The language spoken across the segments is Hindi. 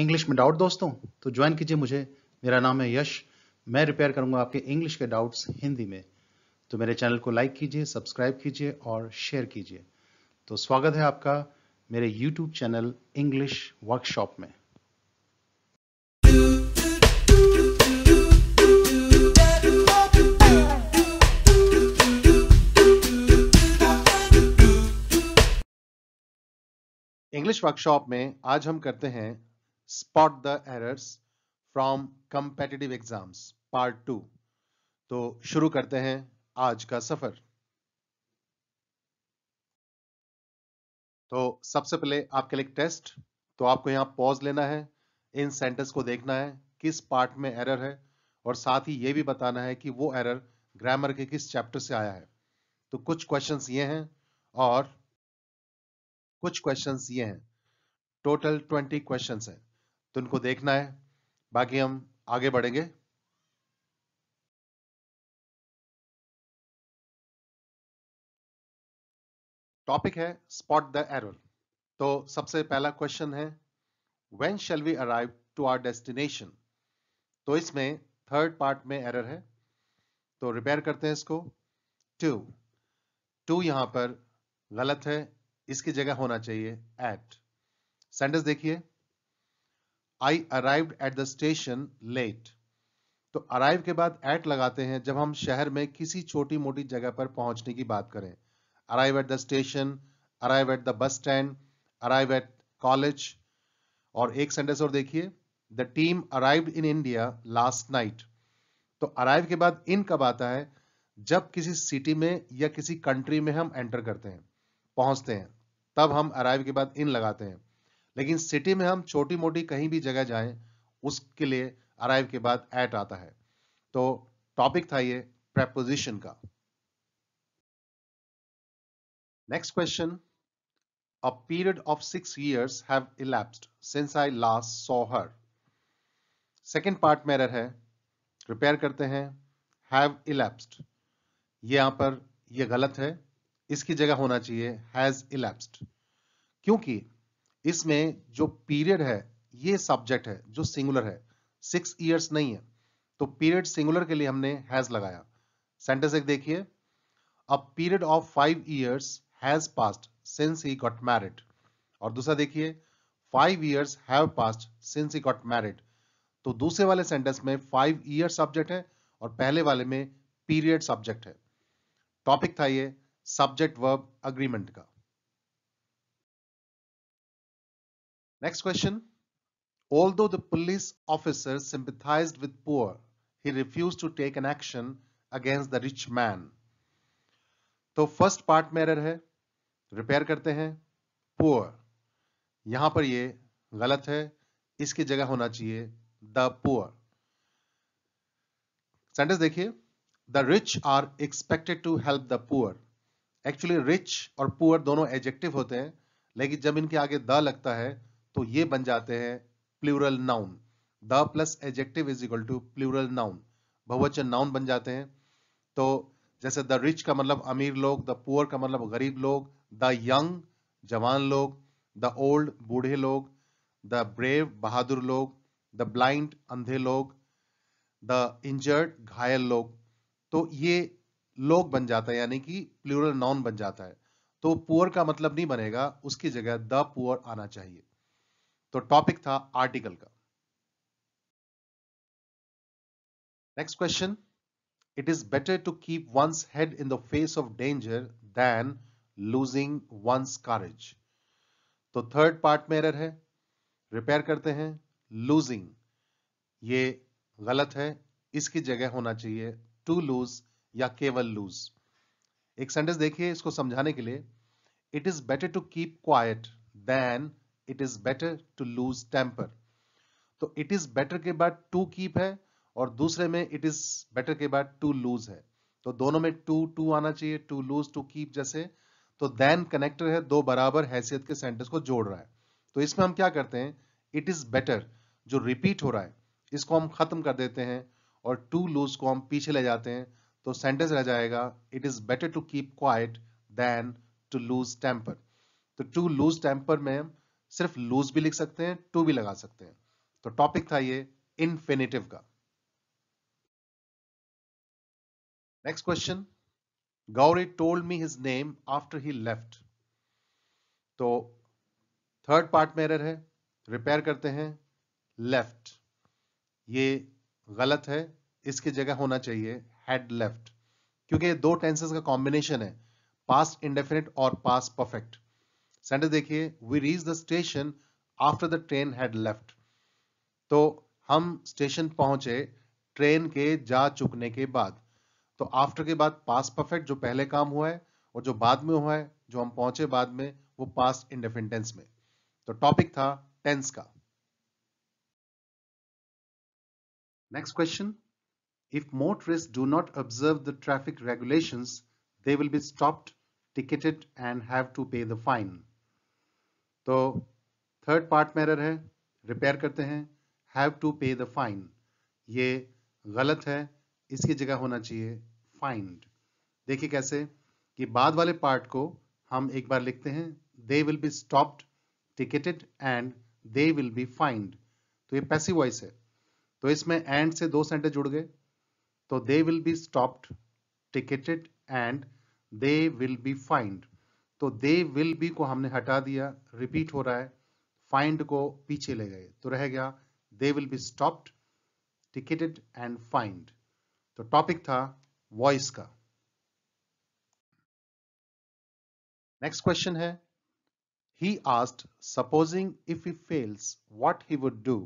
इंग्लिश में डाउट दोस्तों तो ज्वाइन कीजिए मुझे मेरा नाम है यश मैं रिपेयर करूंगा आपके इंग्लिश के डाउट्स हिंदी में तो मेरे चैनल को लाइक कीजिए सब्सक्राइब कीजिए और शेयर कीजिए तो स्वागत है आपका मेरे यूट्यूब चैनल इंग्लिश वर्कशॉप में इंग्लिश वर्कशॉप में आज हम करते हैं spot the errors from competitive exams part two तो शुरू करते हैं आज का सफर तो सबसे पहले आपके लिए टेस्ट तो आपको यहां पॉज लेना है इन सेंटेंस को देखना है किस पार्ट में एरर है और साथ ही ये भी बताना है कि वो एरर ग्रामर के किस चैप्टर से आया है तो कुछ क्वेश्चंस ये हैं और कुछ क्वेश्चंस ये हैं टोटल ट्वेंटी क्वेश्चंस हैं तो इनको देखना है बाकी हम आगे बढ़ेंगे टॉपिक है स्पॉट द एरर तो सबसे पहला क्वेश्चन है when shall we arrive to our destination तो इसमें थर्ड पार्ट में एरर है तो रिपेयर करते हैं इसको टू टू यहां पर गलत है इसकी जगह होना चाहिए एट सेंटेंस देखिए I arrived at the station late तो अराइव के बाद एट लगाते हैं जब हम शहर में किसी छोटी मोटी जगह पर पहुंचने की बात करें arrive at the station arrive at the bus stand arrive at college और एक सेंटेंस और देखिए the team arrive in India last night तो अराइव के बाद इन कब आता है जब किसी सिटी में या किसी कंट्री में हम एंटर करते हैं पहुंचते हैं तब हम अराइव के बाद इन लगाते हैं लेकिन सिटी में हम छोटी मोटी कहीं भी जगह जाएं उसके लिए अराइव के बाद एट आता है तो टॉपिक था ये प्रेपोजिशन का next question a period of six years have elapsed since I last saw her second part में है रिपेयर करते हैं हैव इलेप्स्ड ये यहां पर ये गलत है इसकी जगह होना चाहिए हैज इलेप्स्ड क्योंकि इसमें जो पीरियड है ये सब्जेक्ट है जो सिंगुलर है सिक्स ईयर्स नहीं है तो पीरियड सिंगुलर के लिए हमने हैज लगाया सेंटेंस एक देखिए a period of five years has passed since he got married और दूसरा देखिए five years have passed since he got married तो दूसरे वाले सेंटेंस में फाइव ईयर सब्जेक्ट है और पहले वाले में पीरियड सब्जेक्ट है टॉपिक था ये सब्जेक्ट वर्ब अग्रीमेंट का Next question. Although the police officer sympathized with poor, he refused to take an action against the rich man. तो फर्स्ट पार्ट में एरर है रिपेयर करते हैं पुअर यहां पर ये गलत है इसकी जगह होना चाहिए द पुअर सेंटेंस देखिए the rich are expected to help the poor actually rich और पुअर दोनों एजेक्टिव होते हैं लेकिन जब इनके आगे द लगता है तो ये बन जाते हैं plural noun the plus adjective is equal to plural noun बहुवचन नाउन बन जाते हैं तो जैसे द रिच का मतलब अमीर लोग द पुअर का मतलब गरीब लोग द यंग जवान लोग द ओल्ड बूढ़े लोग द ब्रेव बहादुर लोग द ब्लाइंड अंधे लोग द इंजर्ड घायल लोग तो ये लोग बन जाता है यानी कि प्लूरल नाउन बन जाता है तो पुअर का मतलब नहीं बनेगा उसकी जगह द पुअर आना चाहिए तो टॉपिक था आर्टिकल का next question it is better to keep one's head in the face of danger than losing one's courage तो थर्ड पार्ट में एरर है रिपेयर करते हैं लूजिंग ये गलत है इसकी जगह होना चाहिए टू लूज या केवल लूज एक सेंटेंस देखिए इसको समझाने के लिए it is better to keep quiet than it is better to lose temper तो इट इज बेटर के बाद टू कीप है और दूसरे में इट इज बेटर के बाद टू लूज है तो दोनों में टू टू आना चाहिए टू लूज टू कीप जैसे तो देन कनेक्टर है दो बराबर हैसियत के सेंटेंस को जोड़ रहा है तो इसमें हम क्या करते हैं इट इज बेटर जो रिपीट हो रहा है इसको हम खत्म कर देते हैं और टू लूज को हम पीछे ले जाते हैं तो सेंटेंस रह जाएगा it is better to keep quiet than to lose temper तो टू लूज टेम्पर में सिर्फ लूज भी लिख सकते हैं टू भी लगा सकते हैं तो टॉपिक था ये इनफिनिटिव का next question Gauri told me his name after he left तो थर्ड पार्ट में एरर है रिपेयर करते हैं लेफ्ट ये गलत है इसकी जगह होना चाहिए हेड लेफ्ट क्योंकि ये दो टेंसेस का कॉम्बिनेशन है पास्ट इंडेफिनिट और पास्ट परफेक्ट सेंटेंस देखिए we reach the station after the train had left तो हम स्टेशन पहुंचे ट्रेन के जा चुकने के बाद तो आफ्टर के बाद पास परफेक्ट जो पहले काम हुआ है और जो बाद में हुआ है जो हम पहुंचे बाद में वो पास इंडिपेंडेंस में तो टॉपिक था टेंस का next question if motorist do not observe the traffic regulations they will be stopped ticketed and have to pay the fine तो थर्ड पार्ट में एरर है रिपेयर करते हैं have to pay the fine ये गलत है इसकी जगह होना चाहिए फाइंड देखिए कैसे कि बाद वाले पार्ट को हम एक बार लिखते हैं they will be stopped ticketed and they will be fined तो ये पैसिव वॉइस है तो इसमें एंड से दो सेंटेंस जुड़ गए तो they will be stopped ticketed and they will be fined तो दे विल बी को हमने हटा दिया रिपीट हो रहा है फाइंड को पीछे ले गए तो रह गया they will be stopped ticketed and find तो टॉपिक था वॉइस का नेक्स्ट क्वेश्चन है he asked supposing if he fails what he would do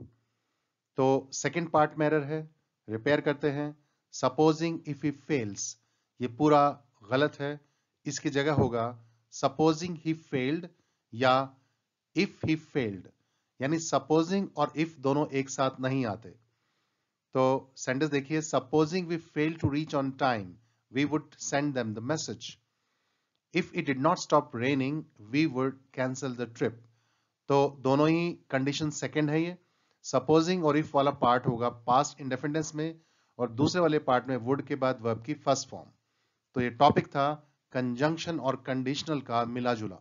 तो सेकेंड पार्ट में है रिपेयर करते हैं सपोजिंग इफ ही फेल्स ये पूरा गलत है इसकी जगह होगा सपोजिंग ही फेल्ड या इफ ही फेल्ड यानी सपोजिंग और इफ दोनों एक साथ नहीं आते तो सेंटेंस देखिए supposing we fail to reach on time we would send them the message if it did not stop raining we would cancel the trip तो दोनों ही कंडीशन सेकेंड है ये सपोजिंग और इफ वाला पार्ट होगा पास्ट इंडेफिनेंस में और दूसरे वाले पार्ट में वुड के बाद वर्ब की फर्स्ट फॉर्म तो ये टॉपिक था कंजंक्शन और कंडीशनल का मिला जुला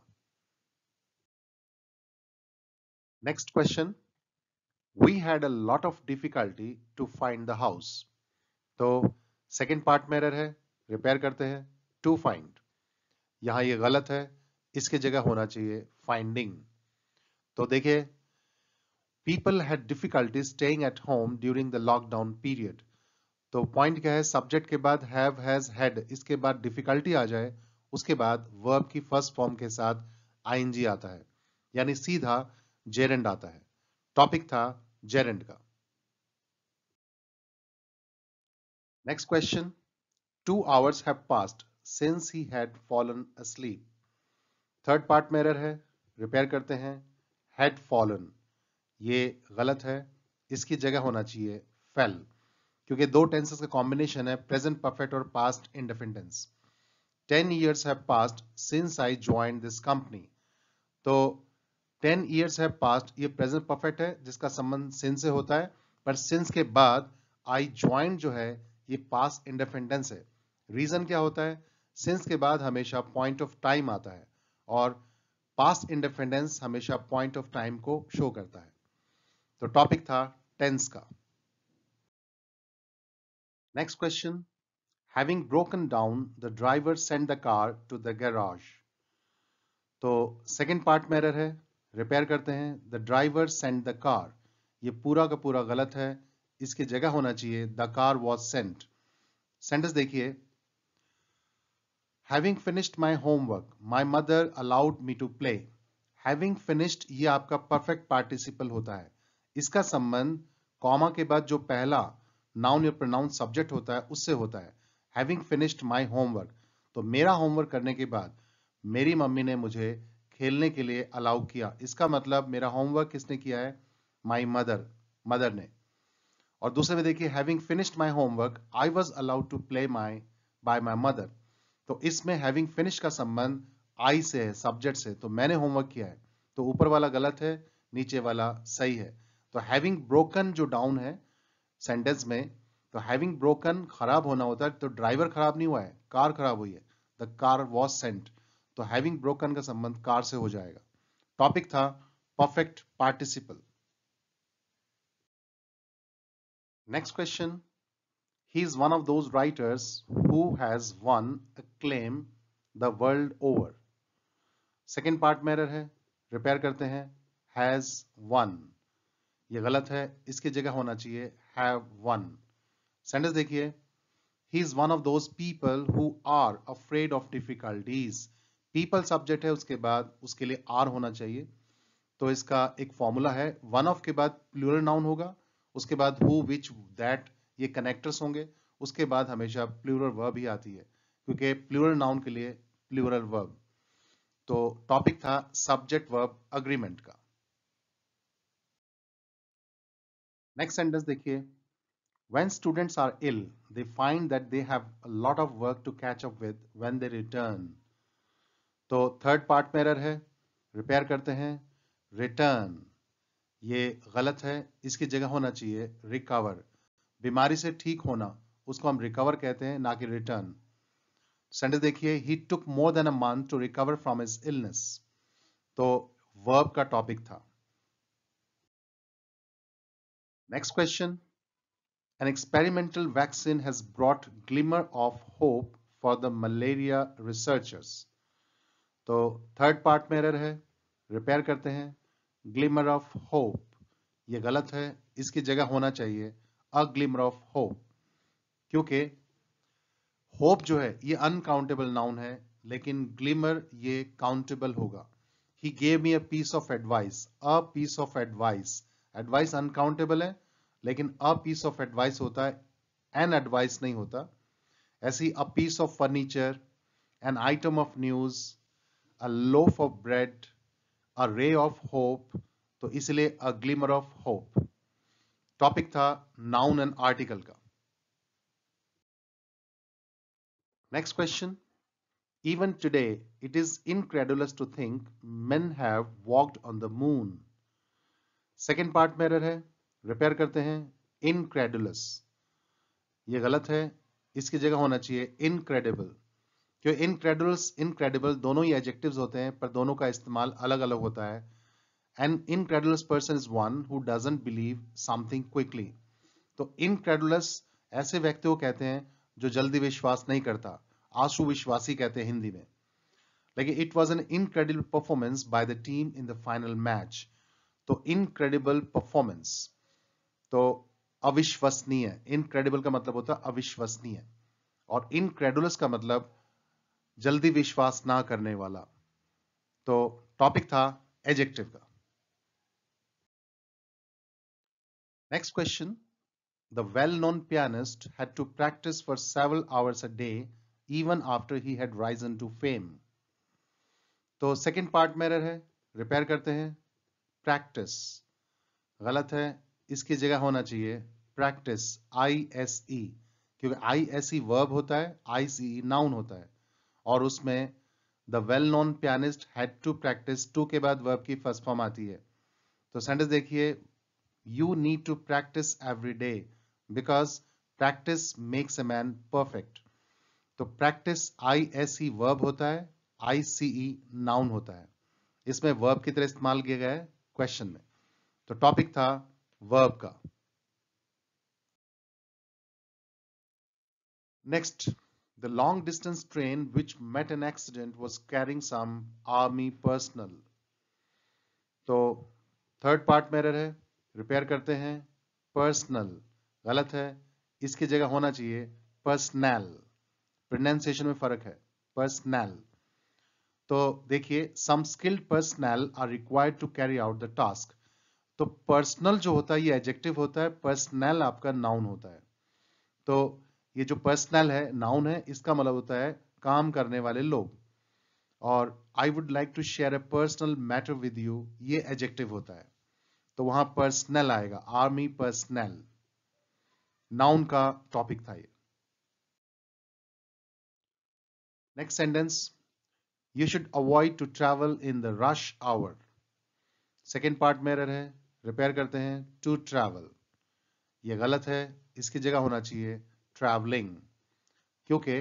next question we had a lot of difficulty to find the house तो सेकेंड पार्ट में है रिपेयर करते हैं टू फाइंड यहां ये गलत है इसके जगह होना चाहिए फाइंडिंग तो देखिए people had difficulty staying at home during the lockdown period तो पॉइंट क्या है सब्जेक्ट के बाद हैव हैज हैड इसके बाद डिफिकल्टी आ जाए उसके बाद वर्ब की फर्स्ट फॉर्म के साथ आईएनजी आता है यानी सीधा जेरेंड आता है टॉपिक था जेरेंड का next question two hours have passed since he had fallen asleep third part में एरर है रिपेयर करते हैं हैड फॉलन ये गलत है इसकी जगह होना चाहिए फेल क्योंकि दो टेंसेस का कॉम्बिनेशन है प्रेजेंट परफेक्ट और past independence ten years have passed since I join this company तो टेन ईयर्स हैव पास्ट ये प्रेजेंट परफेक्ट है जिसका संबंध सिंस से होता है पर सिंस के बाद आई ज्वाइन जो है ये पास्ट इंडिपेंडेंस है रीजन क्या होता है सिंस के बाद हमेशा पॉइंट ऑफ टाइम आता है और पास्ट इंडिपेंडेंस हमेशा पॉइंट ऑफ टाइम को शो करता है तो टॉपिक था टेंस का next question Having broken down, the driver sent the car to the garage. तो सेकेंड पार्ट में एरर है रिपेयर करते हैं the driver send the car ये पूरा का पूरा गलत है इसकी जगह होना चाहिए the car was sent sentence देखिए having finished my homework my mother allowed me to play having finished ये आपका परफेक्ट पार्टिसिपल होता है इसका संबंध कॉमा के बाद जो पहला नाउन या प्रोनाउन सब्जेक्ट होता है उससे होता है हैविंग फिनिश्ड माई होमवर्क तो मेरा होमवर्क करने के बाद मेरी मम्मी ने मुझे खेलने के लिए अलाउ किया इसका मतलब मेरा होमवर्क किसने किया है माई मदर मदर ने और दूसरे में देखिए having finished my homework I was allowed to play my by my mother तो इसमें हैविंग फिनिश का संबंध आई से है सब्जेक्ट से तो मैंने होमवर्क किया है तो ऊपर वाला गलत है नीचे वाला सही है तो हैविंग ब्रोकन जो डाउन है सेंटेंस में तो हैविंग ब्रोकन खराब होना होता है तो ड्राइवर खराब नहीं हुआ है कार खराब हुई है द कार वॉज सेंट तो हैविंग ब्रोकन का संबंध कार से हो जाएगा टॉपिक था perfect participle next question he is one of those writers who has won acclaim the world over second part में error है रिपेयर करते हैं हैज वन ये गलत है इसकी जगह होना चाहिए हैव वन सेंटेंस देखिए he is one of those people who are afraid of difficulties people subject है उसके बाद उसके लिए आर होना चाहिए तो इसका एक फॉर्मूला है वन ऑफ के बाद प्लूरल नाउन होगा उसके बाद हु विच दैट ये कनेक्टर्स होंगे उसके बाद हमेशा प्लूरल वर्ब ही आती है क्योंकि प्लूरल नाउन के लिए प्लूरल वर्ब तो टॉपिक था सब्जेक्ट वर्ब अग्रीमेंट का नेक्स्ट सेंटेंस देखिए When students are ill, they find that they have a lot of work to catch up with when they return. तो थर्ड पार्ट में एरर है रिपेयर करते हैं रिटर्न ये गलत है इसकी जगह होना चाहिए रिकवर बीमारी से ठीक होना उसको हम रिकवर कहते हैं ना कि रिटर्न सेंटेंस देखिए he took more than a month to recover from his illness तो वर्ब का टॉपिक था next question an experimental vaccine has brought glimmer of hope for the malaria researchers तो थर्ड पार्ट में एरर है रिपेयर करते हैं ग्लिमर ऑफ होप ये गलत है इसकी जगह होना चाहिए अ ग्लिमर ऑफ होप क्योंकि होप जो है ये अनकाउंटेबल नाउन है लेकिन ग्लिमर ये काउंटेबल होगा he gave me a piece of advice a piece of advice advice uncountable है लेकिन अ पीस ऑफ एडवाइस होता है एन एडवाइस नहीं होता ऐसी a piece of furniture an item of news a loaf of bread a ray of hope तो इसलिए a glimmer of hope topic था नाउन एंड आर्टिकल का next question even today it is incredulous to think men have walked on the moon second part में है रिपेयर करते हैं इनक्रेडुलस ये गलत है इसकी जगह होना चाहिए इनक्रेडिबल क्यों इनक्रेडुलस इनक्रेडिबल दोनों ही एडजेक्टिव होते हैं पर दोनों का इस्तेमाल अलग अलग होता है an incredulous person is one who doesn't believe something quickly तो इनक्रेडुलस ऐसे व्यक्ति को कहते हैं जो जल्दी विश्वास नहीं करता आंसू विश्वासी कहते हैं हिंदी में लेकिन it was an incredible performance by the team in the final match तो इनक्रेडिबल परफॉर्मेंस तो अविश्वसनीय इनक्रेडिबल का मतलब होता है अविश्वसनीय और इनक्रेडुलस का मतलब जल्दी विश्वास ना करने वाला तो टॉपिक था एजेक्टिव का next question the well known pianist had to practice for several hours a day even after he had risen to fame तो सेकेंड पार्ट मेरर है रिपेयर करते हैं प्रैक्टिस गलत है इसकी जगह होना चाहिए प्रैक्टिस आई एस ई क्योंकि आई एस ई वर्ब होता है आई सी ई नाउन होता है और उसमें the well known pianist had to practise to के बाद वर्ब की फर्स्ट फॉर्म आती है तो सेंटेंस देखिए you need to practise every day because practice makes a man perfect तो practise I S E verb होता है आई सी ई नाउन होता है इसमें वर्ब की तरह इस्तेमाल किया गया है क्वेश्चन में तो टॉपिक था वर्ब का next the long distance train which met an accident was carrying some army personal तो थर्ड पार्ट में है रिपेयर करते हैं पर्सनल गलत है इसकी जगह होना चाहिए पर्सनल प्रोनाउंसिएशन में फर्क है पर्सनल तो देखिए some skilled personnel are required to carry out the task तो पर्सनल जो होता है ये एडजेक्टिव होता है पर्सनल आपका नाउन होता है तो ये जो पर्सनल है नाउन है इसका मतलब होता है काम करने वाले लोग और I would like to share a personal matter with you ये एडजेक्टिव होता है तो वहां पर्सनल आएगा आर्मी पर्सनल नाउन का टॉपिक था ये next sentence you should avoid to travel in the rush hour second part में रहे रिपेयर करते हैं टू ट्रैवल ये गलत है इसकी जगह होना चाहिए ट्रैवलिंग क्योंकि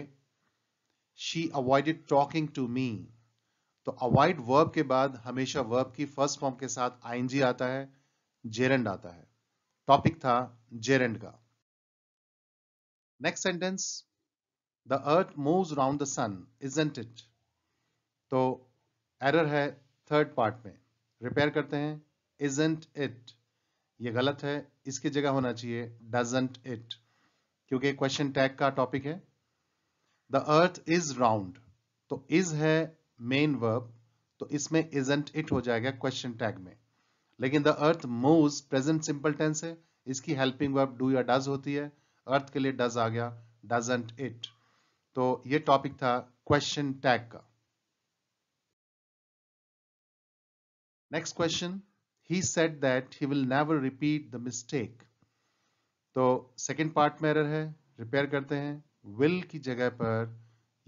she avoided talking to me तो अवॉइड वर्ब के बाद हमेशा वर्ब की फर्स्ट फॉर्म के साथ आईएनजी आता है जेरेंड आता है टॉपिक था जेरेंड का next sentence the earth moves round the sun isn't it तो एरर है थर्ड पार्ट में रिपेयर करते हैं इजेंट इट ये गलत है इसकी जगह होना चाहिए डजेंट इट क्योंकि क्वेश्चन टैग का टॉपिक है द अर्थ इज राउंड तो इज है मेन वर्ब तो इसमें इजेंट इट हो जाएगा क्वेश्चन टैग में लेकिन the earth move present simple tense है इसकी हेल्पिंग वर्ब डू या डज होती है अर्थ के लिए डज आ गया डजेंट इट तो ये टॉपिक था क्वेश्चन टैग का next question he said that he will never repeat the mistake तो सेकेंड पार्ट में एरर है रिपेयर करते हैं विल की जगह पर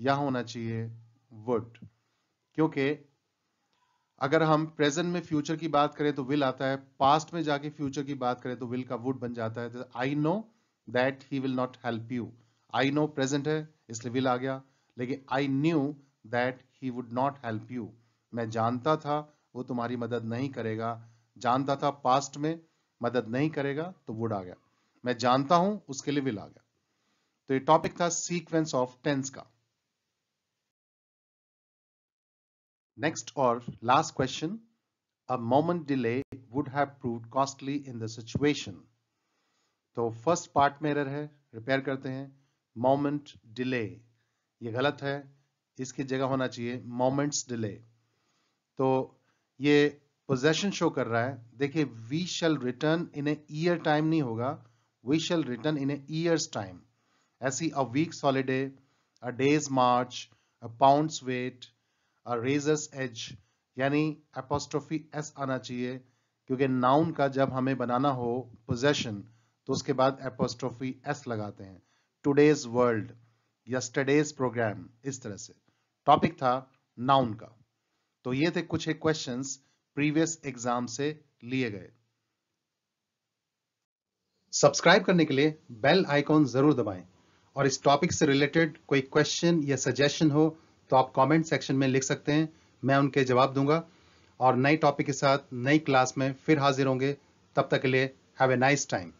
या होना चाहिए वुड क्योंकि अगर हम प्रेजेंट में फ्यूचर की बात करें तो विल आता है पास्ट में जाके फ्यूचर की बात करें तो विल का वुड बन जाता है I know that he will not help you I know present है इसलिए विल आ गया लेकिन I knew that he would not help you मैं जानता था वो तुम्हारी मदद नहीं करेगा जानता था पास्ट में मदद नहीं करेगा तो वुड आ गया मैं जानता हूं उसके लिए विल आ गया तो ये टॉपिक था सीक्वेंस ऑफ टेंस का नेक्स्ट और last question a moment delay would have proved costly in the situation तो फर्स्ट पार्ट में एरर है रिपेयर करते हैं मोमेंट डिले ये गलत है इसकी जगह होना चाहिए मोमेंट्स डिले तो ये पोजेशन शो कर रहा है देखिए we shall return in air time नहीं होगा we shall return in a time ऐसी a week holiday a day's march a pound's weight a razor's edge यानी एपोस्ट्रोफी एस आना चाहिए क्योंकि नाउन का जब हमें बनाना हो पोजेशन तो उसके बाद एपोस्ट्रोफी एस लगाते हैं टूडेज वर्ल्ड यस्टरडेज प्रोग्राम इस तरह से टॉपिक था नाउन का तो ये थे कुछ एक क्वेश्चंस प्रीवियस एग्जाम से लिए गए सब्सक्राइब करने के लिए बेल आइकॉन जरूर दबाएं और इस टॉपिक से रिलेटेड कोई क्वेश्चन या सजेशन हो तो आप कमेंट सेक्शन में लिख सकते हैं मैं उनके जवाब दूंगा और नए टॉपिक के साथ नई क्लास में फिर हाजिर होंगे तब तक के लिए हैव ए नाइस टाइम